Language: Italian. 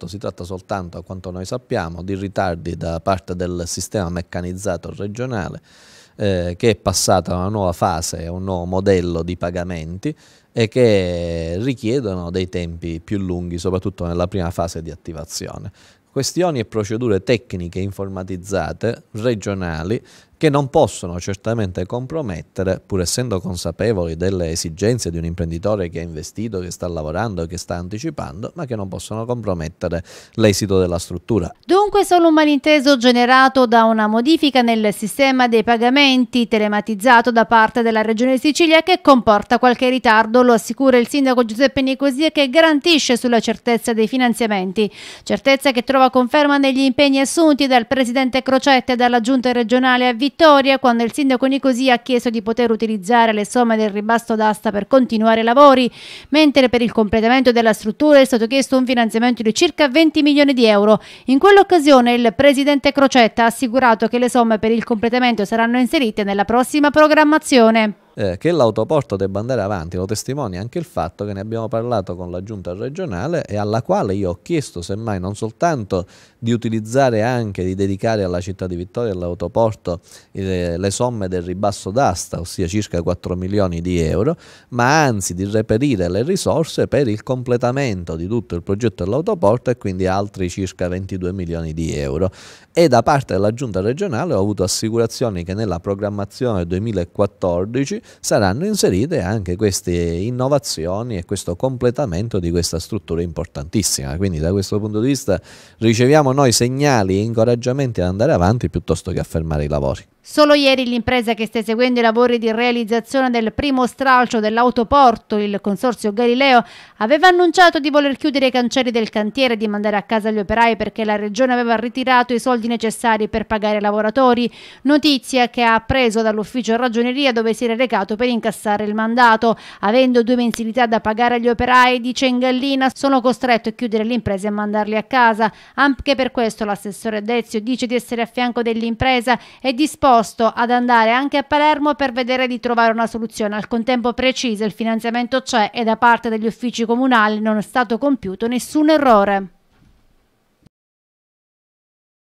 2008, esatto, si tratta soltanto, a quanto noi sappiamo, di ritardi da parte del sistema meccanizzato regionale eh, che è passata a una nuova fase, a un nuovo modello di pagamenti e che richiedono dei tempi più lunghi, soprattutto nella prima fase di attivazione questioni e procedure tecniche informatizzate, regionali, che non possono certamente compromettere, pur essendo consapevoli delle esigenze di un imprenditore che ha investito, che sta lavorando, che sta anticipando, ma che non possono compromettere l'esito della struttura. Dunque solo un malinteso generato da una modifica nel sistema dei pagamenti telematizzato da parte della Regione Sicilia che comporta qualche ritardo, lo assicura il sindaco Giuseppe Nicosia che garantisce sulla certezza dei finanziamenti, certezza che trova trova conferma negli impegni assunti dal presidente Crocetta e dalla giunta regionale a Vittoria quando il sindaco Nicosia ha chiesto di poter utilizzare le somme del ribasto d'asta per continuare i lavori, mentre per il completamento della struttura è stato chiesto un finanziamento di circa 20 milioni di euro. In quell'occasione il presidente Crocetta ha assicurato che le somme per il completamento saranno inserite nella prossima programmazione eh, che l'autoporto debba andare avanti lo testimonia anche il fatto che ne abbiamo parlato con la giunta regionale e alla quale io ho chiesto semmai non soltanto di utilizzare anche, di dedicare alla città di Vittoria e all'autoporto eh, le somme del ribasso d'asta, ossia circa 4 milioni di euro, ma anzi di reperire le risorse per il completamento di tutto il progetto dell'autoporto e quindi altri circa 22 milioni di euro. E da parte della giunta regionale ho avuto assicurazioni che nella programmazione 2014 saranno inserite anche queste innovazioni e questo completamento di questa struttura importantissima. Quindi da questo punto di vista riceviamo noi segnali e incoraggiamenti ad andare avanti piuttosto che a fermare i lavori. Solo ieri l'impresa che sta eseguendo i lavori di realizzazione del primo stralcio dell'autoporto, il consorzio Galileo, aveva annunciato di voler chiudere i cancelli del cantiere e di mandare a casa gli operai perché la regione aveva ritirato i soldi necessari per pagare i lavoratori. Notizia che ha appreso dall'ufficio ragioneria dove si era recato impiegato per incassare il mandato. Avendo due mensilità da pagare agli operai di Cengallina, sono costretto a chiudere l'impresa e mandarli a casa. Anche per questo l'assessore Dezio dice di essere a fianco dell'impresa e disposto ad andare anche a Palermo per vedere di trovare una soluzione al contempo precisa. Il finanziamento c'è e da parte degli uffici comunali non è stato compiuto nessun errore.